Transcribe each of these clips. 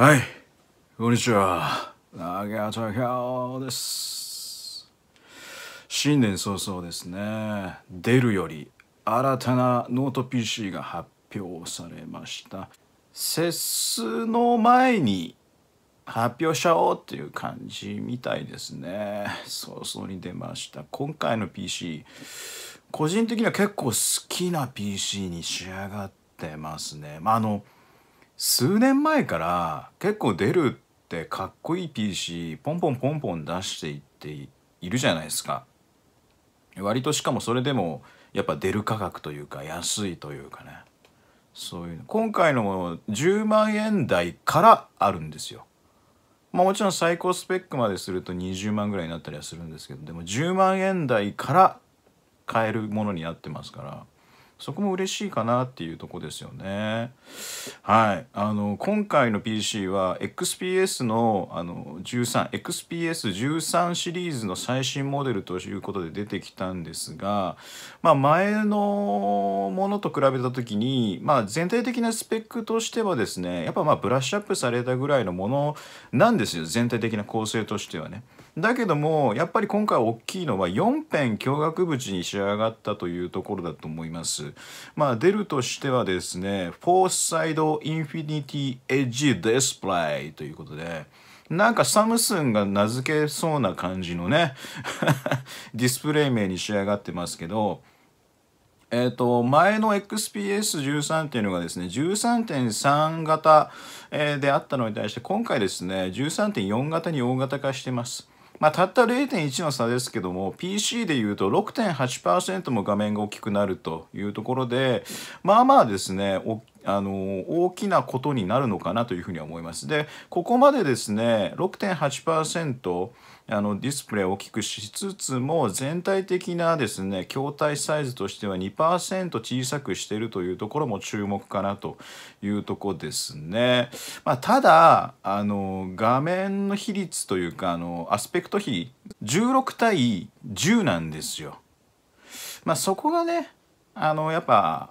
はい、こんにちは。長田京です。新年早々ですね、出るより新たなノート PC が発表されました。節の前に発表しちゃおうっていう感じみたいですね。早々に出ました。今回の PC、個人的には結構好きな PC に仕上がってますね。まあ、あの、数年前から結構出るってかっこいい PC ポンポンポンポン出していっているじゃないですか割としかもそれでもやっぱ出る価格というか安いというかねそういう今回のも10万円台からあるんですよまあもちろん最高スペックまですると20万ぐらいになったりはするんですけどでも10万円台から買えるものになってますからそこも嬉しいかなっていうとこですよね。はい、あの今回の PC は XPS のあの 13XPS13 シリーズの最新モデルということで出てきたんですが、まあ、前のものと比べた時に、まあ、全体的なスペックとしてはですねやっぱまあブラッシュアップされたぐらいのものなんですよ全体的な構成としてはね。だけどもやっぱり今回大きいのは4辺驚愕縁に仕上がったというところだと思います。まあ出るとしてはですね「フォースサイド・インフィニティ・エッジ・ディスプレイ」ということで。なんかサムスンが名付けそうな感じのね ディスプレイ名に仕上がってますけどえー、と前の XPS13 っていうのがですね13.3型であったのに対して今回ですね13.4型に大型化してます。まあ、たった0.1の差ですけども PC でいうと6.8%も画面が大きくなるというところでまあまあですねあの大きなことになるのかなというふうには思います。でここまでですね6.8%あのディスプレイを大きくしつつも全体的なですね筐体サイズとしては2%小さくしているというところも注目かなというとこですね。まあ、ただあの画面の比率というかあのアスペクト比16対10なんですよ。まあ、そこがねあのやっぱ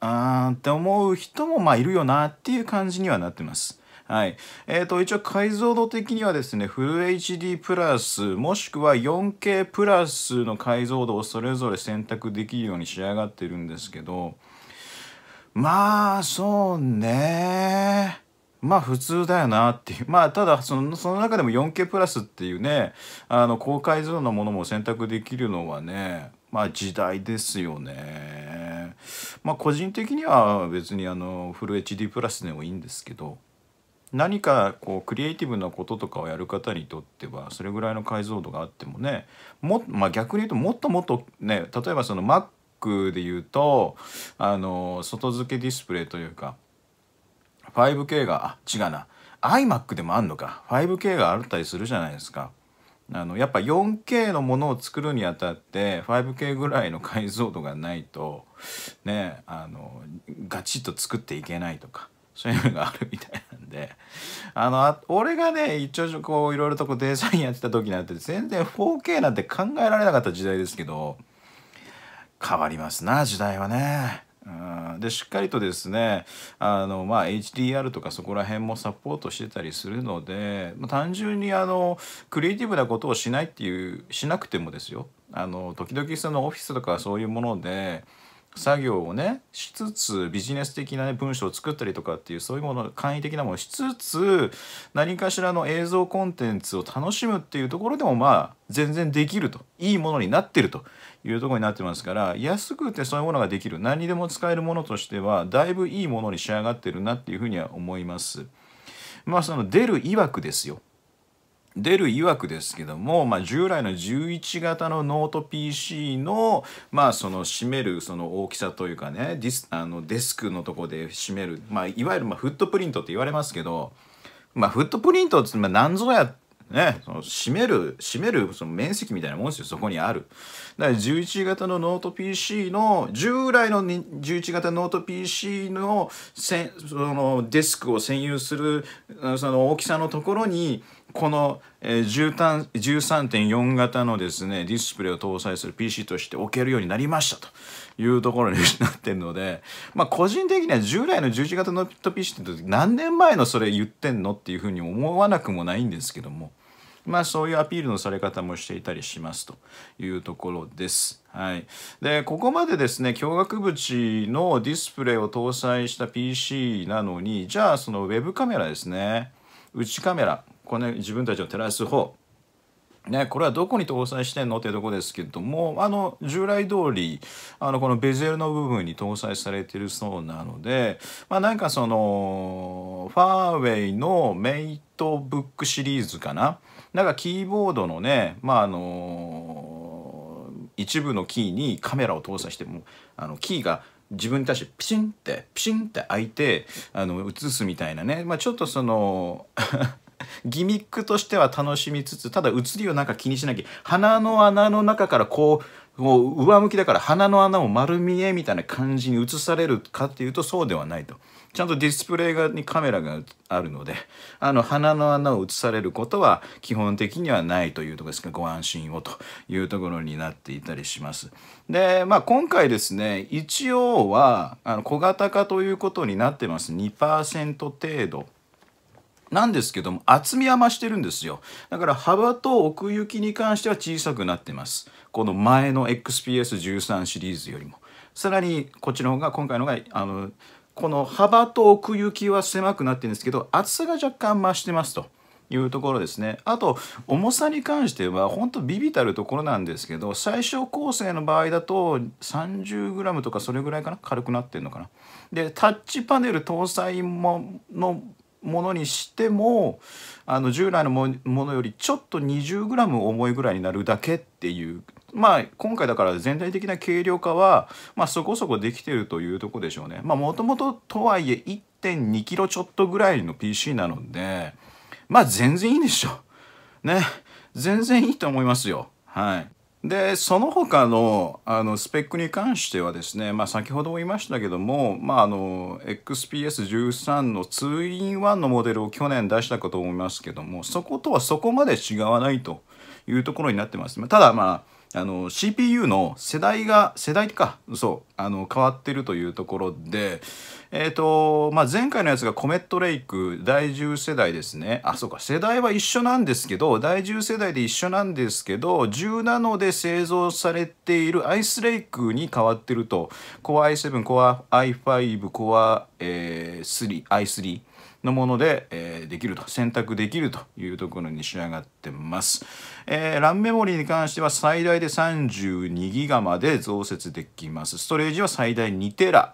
あーって思う人もまあいるよなっていう感じにはなってます。はい。えっ、ー、と、一応解像度的にはですね、フル HD プラス、もしくは 4K プラスの解像度をそれぞれ選択できるように仕上がってるんですけど、まあ、そうね。まあ普通だよなっていう。まあただその、その中でも 4K プラスっていうね、あの、高解像度のものも選択できるのはね、まあ時代ですよね。まあ個人的には別にあの、フル HD プラスでもいいんですけど。何かこうクリエイティブなこととかをやる方にとってはそれぐらいの解像度があってもねも、まあ、逆に言うともっともっとね例えばその Mac で言うとあの外付けディスプレイというか 5K があ違うな iMac でもあんのか 5K があったりするじゃないですか。あのやっぱ 4K のものを作るにあたって 5K ぐらいの解像度がないとねあのガチッと作っていけないとかそういうのがあるみたいなんであの俺がね一応こういろいろとこうデザインやってた時なんて全然 4K なんて考えられなかった時代ですけど変わりますな時代はね。でしっかりとですねあの、まあ、HDR とかそこら辺もサポートしてたりするので、まあ、単純にあのクリエイティブなことをしないっていうしなくてもですよあの時々そのオフィスとかそういうもので作業をねしつつビジネス的な、ね、文章を作ったりとかっていうそういうもの簡易的なものをしつつ何かしらの映像コンテンツを楽しむっていうところでもまあ全然できるといいものになってるというところになってますから安くてそういうものができる何にでも使えるものとしてはだいぶいいものに仕上がってるなっていうふうには思います。まあその出る曰くですよ出る曰くですけども、まあ、従来の11型のノート PC の,、まあその占めるその大きさというかねディスあのデスクのとこで占める、まあ、いわゆるまあフットプリントって言われますけど、まあ、フットプリントって何ぞやね、その占める占めるその面積みたいなもんですよそこにあるだから11型のノート PC の従来の11型ノート PC のせそのデスクを占有するその大きさのところにこの、えー、13.4型のですねディスプレイを搭載する PC として置けるようになりましたというところになってるので、まあ、個人的には従来の11型の PC って何年前のそれ言ってんのっていうふうに思わなくもないんですけども。まあそういうアピールのされ方もしていたりしますというところです。はい、でここまでですね驚愕縁のディスプレイを搭載した PC なのにじゃあそのウェブカメラですね内カメラこれ、ね、自分たちを照らす方ね、これはどこに搭載してんのってとこですけどもあの従来通りありこのベゼルの部分に搭載されてるそうなので、まあ、なんかそのファーウェイのメイトブックシリーズかななんかキーボードのね、まああのー、一部のキーにカメラを搭載してもあのキーが自分に対してピシンってピシンって開いてあの映すみたいなね、まあ、ちょっとそのギミックとしては楽しみつつただ映りをなんか気にしなきゃ鼻の穴の中からこうもう上向きだから鼻の穴を丸見えみたいな感じに映されるかっていうとそうではないと。ちゃんとディスプレイがにカメラがあるのであの鼻の穴を映されることは基本的にはないというところですがご安心をというところになっていたりします。でまあ今回ですね一応はあの小型化ということになってます2%程度。なんですけども厚みは増してるんですよだから幅と奥行きに関しては小さくなってますこの前の XPS13 シリーズよりもさらにこっちの方が今回のがあのこの幅と奥行きは狭くなってるんですけど厚さが若干増してますというところですねあと重さに関しては本当ビビたるところなんですけど最小構成の場合だと 30g とかそれぐらいかな軽くなってるのかなでタッチパネル搭載ものものにしてもあの従来のものよりちょっと 20g 重いぐらいになるだけっていうまあ、今回だから全体的な軽量化は、まあ、そこそこできてるというとこでしょうね。まあ、もともととはいえ1.2キロちょっとぐらいの PC なので、まあ、全然いいでしょ。うね。全然いいと思いますよ。はい。でその他のあのスペックに関してはですね、まあ、先ほども言いましたけども、まあ、あの XPS13 の 2-in-1 のモデルを去年出したかと思いますけどもそことはそこまで違わないというところになってます。ただまああの CPU の世代が世代かそうあの変わってるというところでえっ、ー、とまあ前回のやつがコメットレイク第10世代ですねあそうか世代は一緒なんですけど第10世代で一緒なんですけど17で製造されているアイスレイクに変わってると Core i7 Core i5 Core、えー、3i3 のもので、えー、できると選択できるというところに仕上がってます、えー、RAM メモリーに関しては最大で 32GB まで増設できますストレージは最大 2TB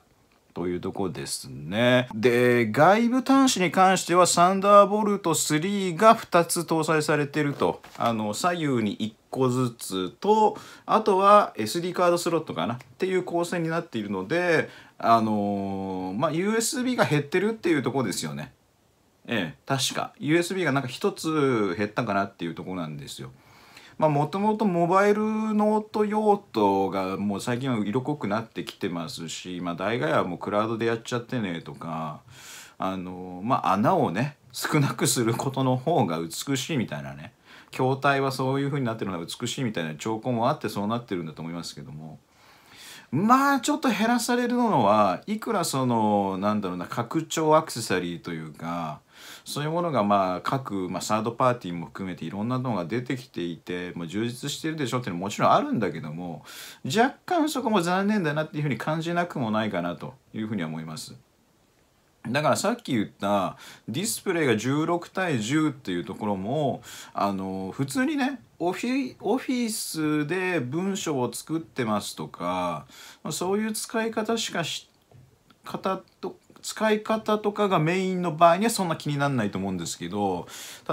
というとこですね。で、外部端子に関しては、サンダーボルト3が2つ搭載されていると。あの、左右に1個ずつと、あとは SD カードスロットかなっていう構成になっているので、あのー、まあ、USB が減ってるっていうところですよね。ええ、確か USB がなんか1つ減ったかなっていうとこなんですよ。まあもともとモバイルノート用途がもう最近は色濃くなってきてますし、まあ、大概はもうクラウドでやっちゃってねとかあのまあ穴をね少なくすることの方が美しいみたいなね筐体はそういう風になってるのが美しいみたいな兆候もあってそうなってるんだと思いますけども。まあちょっと減らされるのはいくらそのなんだろうな拡張アクセサリーというかそういうものがまあ各、まあ、サードパーティーも含めていろんなのが出てきていてもう充実してるでしょっていうのももちろんあるんだけども若干そこも残念だなっていうふうに感じなくもないかなというふうには思います。だからさっき言ったディスプレイが16対10っていうところもあの普通にねオフィオフィスで文章を作ってますとかそういう使い方しかし方と使い方とかがメインの場合にはそんな気になんないと思うんですけど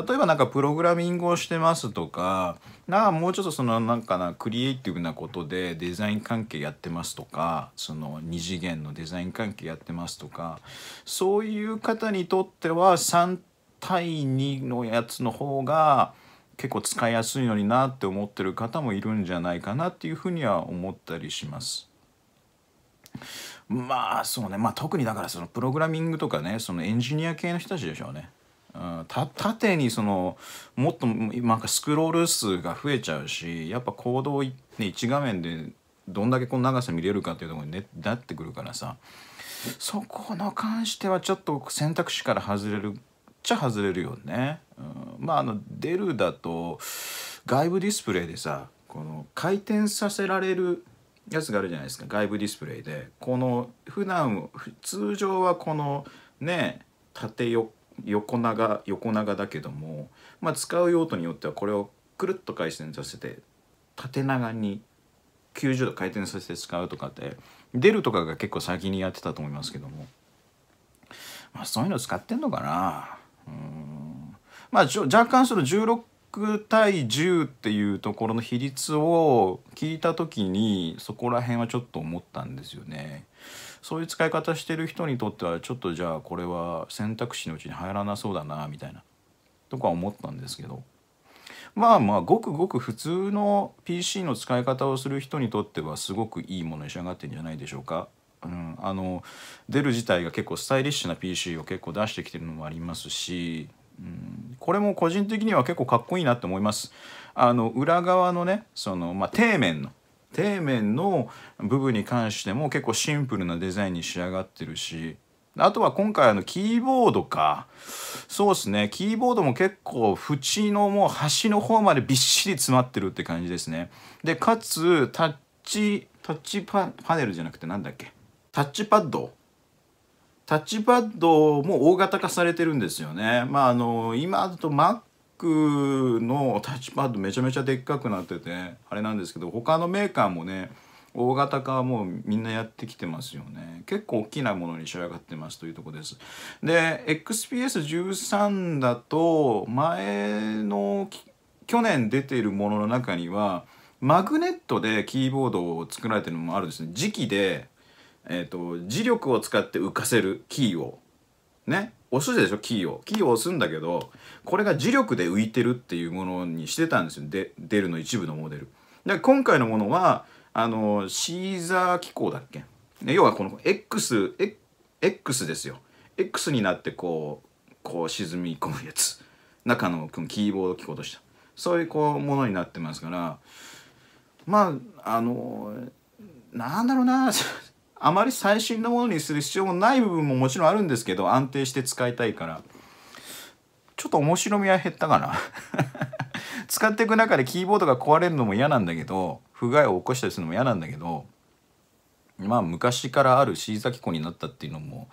例えばなんかプログラミングをしてますとかなもうちょっとそのなんかなクリエイティブなことでデザイン関係やってますとかその2次元のデザイン関係やってますとかそういう方にとっては3対2のやつの方が結構使いやすいのになって思ってる方もいるんじゃないかなっていうふうには思ったりします。まあそうねまあ特にだからそのプログラミングとかねそのエンジニア系の人たちでしょうね。うん、た縦にそのもっとなんかスクロール数が増えちゃうしやっぱ行動を、ね、1画面でどんだけこの長さ見れるかっていうところに、ね、なってくるからさそこの関してはちょっと選択肢から外れるっちゃ外れるよね。うん、まああのデルだと外部ディスプレイでさこの回転させられるやつがあるじゃないですか外部ディスプレイでこの普段通常はこのね縦横長横長だけども、まあ、使う用途によってはこれをくるっと回転させて縦長に90度回転させて使うとかって出るとかが結構先にやってたと思いますけども、まあ、そういうの使ってんのかなうんまあ若干その16 6対10っていうところの比率を聞いた時にそこら辺はちょっと思ったんですよね。そういう使い方してる人にとってはちょっとじゃあこれは選択肢のうちに入らなそうだなみたいなとか思ったんですけどまあまあごくごく普通の PC の使い方をする人にとってはすごくいいものに仕上がってんじゃないでしょうか。うん、あのデル自体が結構スタイリッシュな PC を結構出してきてるのもありますしうんこれも個人的には結構かっこいいなって思います。あの裏側のねその、まあ、底面の底面の部分に関しても結構シンプルなデザインに仕上がってるしあとは今回あのキーボードかそうですねキーボードも結構縁のもう端の方までびっしり詰まってるって感じですねでかつタッチタッチパネルじゃなくて何だっけタッチパッドタッチパッドも大型化されてるんですよね。まあ、あの今だと Mac のタッチパッドめちゃめちゃでっかくなっててあれなんですけど他のメーカーもね大型化はもうみんなやってきてますよね。結構大きなものに仕上がってますというとこです。で、XPS13 だと前の去年出ているものの中にはマグネットでキーボードを作られてるのもあるんですね。磁気でえっ、ー、と、磁力を使って浮かせるキーを、ね、押すでしょ、キーを。キーを押すんだけど、これが磁力で浮いてるっていうものにしてたんですよ。で、出るの一部のモデル。で、今回のものは、あの、シーザー機構だっけ要はこの X、X ですよ。X になってこう、こう沈み込むやつ。中のくん、キーボード機構とした。そういうこう、ものになってますから、まあ、あの、なんだろうなあまり最新のものにする必要もない部分ももちろんあるんですけど安定して使いたいからちょっと面白みは減ったかな 使っていく中でキーボードが壊れるのも嫌なんだけど不具合を起こしたりするのも嫌なんだけどまあ昔からある C 崎湖になったっていうのも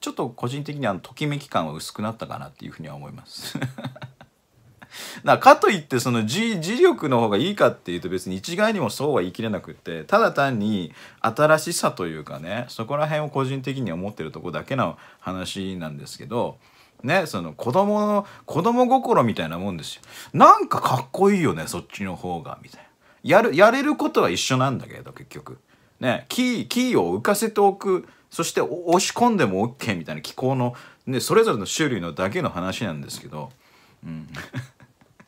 ちょっと個人的にはときめき感は薄くなったかなっていうふうには思いますだ かといってその磁力の方がいいかっていうと別に一概にもそうは言い切れなくってただ単に新しさというかねそこら辺を個人的に思ってるとこだけの話なんですけど。ね、その子供の子供心みたいなもんですよなんかかっこいいよねそっちの方がみたいなやるやれることは一緒なんだけど結局ねキーキーを浮かせておくそして押し込んでも OK みたいな気候の、ね、それぞれの種類のだけの話なんですけど、うん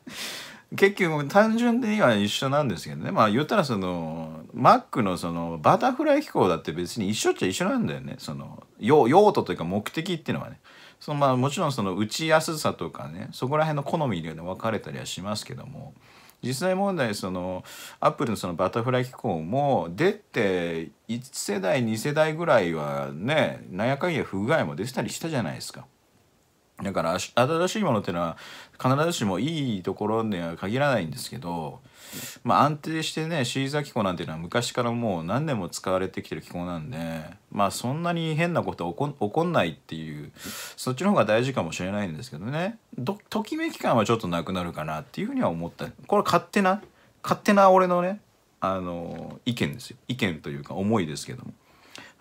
結局単純には一緒なんですけどねまあ言ったらそのマックのそのバタフライ機構だって別に一緒っちゃ一緒なんだよねその用途というか目的っていうのはねそのまあもちろんその打ちやすさとかねそこら辺の好みで分かれたりはしますけども実際問題そのアップルのそのバタフライ機構も出て1世代2世代ぐらいはねなんやかんや不具合も出てたりしたじゃないですか。だから新しいものっていうのは必ずしもいいところには限らないんですけど、まあ、安定してねシーザー機構なんていうのは昔からもう何年も使われてきてる機構なんでまあそんなに変なことは起こ起こんないっていうそっちの方が大事かもしれないんですけどねどときめき感はちょっとなくなるかなっていうふうには思ったこれ勝手な勝手な俺のねあの意見ですよ意見というか思いですけども。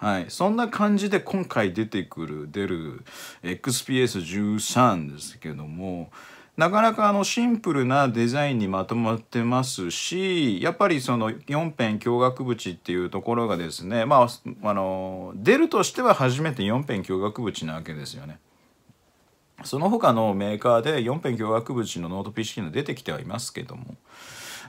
はい、そんな感じで今回出てくる出る XPS13 ですけどもなかなかあのシンプルなデザインにまとまってますしやっぱりその4辺驚愕縁っていうところがですねまああの出るとしては初めて4辺驚愕縁なわけですよね。その他のメーカーで4辺驚愕縁のノート PC の出てきてはいますけども。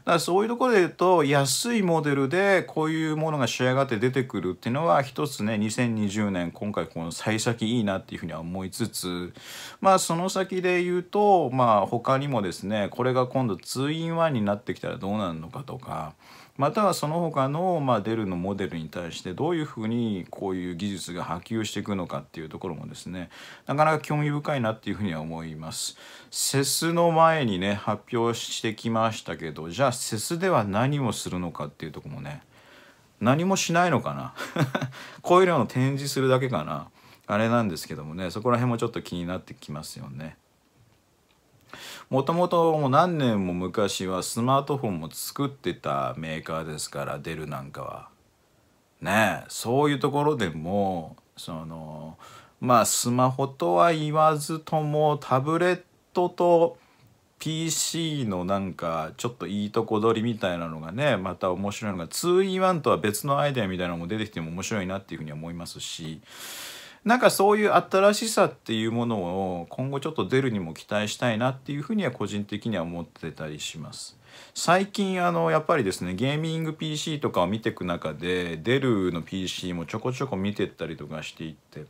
からそういうところで言うと安いモデルでこういうものが仕上がって出てくるっていうのは一つね2020年今回この幸先いいなっていうふうには思いつつまあその先で言うとまあ他にもですねこれが今度2イン1になってきたらどうなるのかとかまたはその他のまあデルのモデルに対してどういうふうにこういう技術が波及していくのかっていうところもですねなかなか興味深いなっていうふうには思います。セスの前にね発表してきましたけどじゃあセスでは何をするのかっていうとこもね何もしないのかな こういうのを展示するだけかなあれなんですけどもねそこら辺もちょっと気になってきますよね。もともと何年も昔はスマートフォンも作ってたメーカーですからデルなんかは。ねそういうところでもそのまあスマホとは言わずともタブレットと PC のなんかちょっといいとこ取りみたいなのがねまた面白いのが 2E1 とは別のアイデアみたいなのも出てきても面白いなっていうふうには思いますしなんかそういう新しさっていうものを今後ちょっと出るにも期待したいなっていうふうには個人的には思ってたりします。最近あのやっぱりですねゲーミング PC とかを見ていく中でデルの PC もちょこちょこ見てったりとかしていって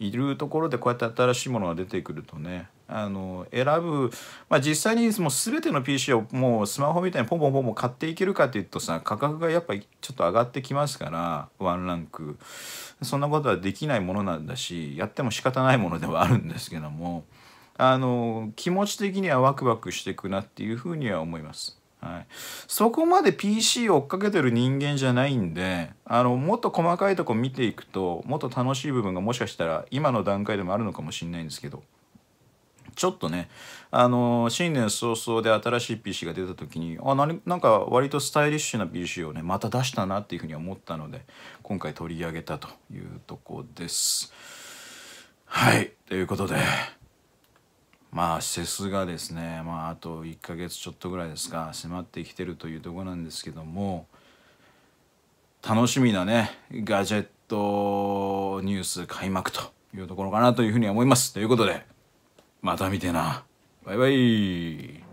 いるところでこうやって新しいものが出てくるとねあの選ぶ、まあ、実際にもう全ての PC をもうスマホみたいにポンポンポンポン買っていけるかっていうとさ価格がやっぱちょっと上がってきますからワンランクそんなことはできないものなんだしやっても仕方ないものではあるんですけどもあの気持ち的にはワクワクしていくなっていうふうには思います。はい、そこまで PC を追っかけてる人間じゃないんであのもっと細かいとこ見ていくともっと楽しい部分がもしかしたら今の段階でもあるのかもしれないんですけど。ちょっとね、あの新年早々で新しい PC が出た時にあ何なんか割とスタイリッシュな PC をねまた出したなっていうふうに思ったので今回取り上げたというとこです。はいということでまあ施設がですねまああと1ヶ月ちょっとぐらいですか迫ってきてるというとこなんですけども楽しみなねガジェットニュース開幕というところかなというふうに思います。ということで。また見てな。バイバイ。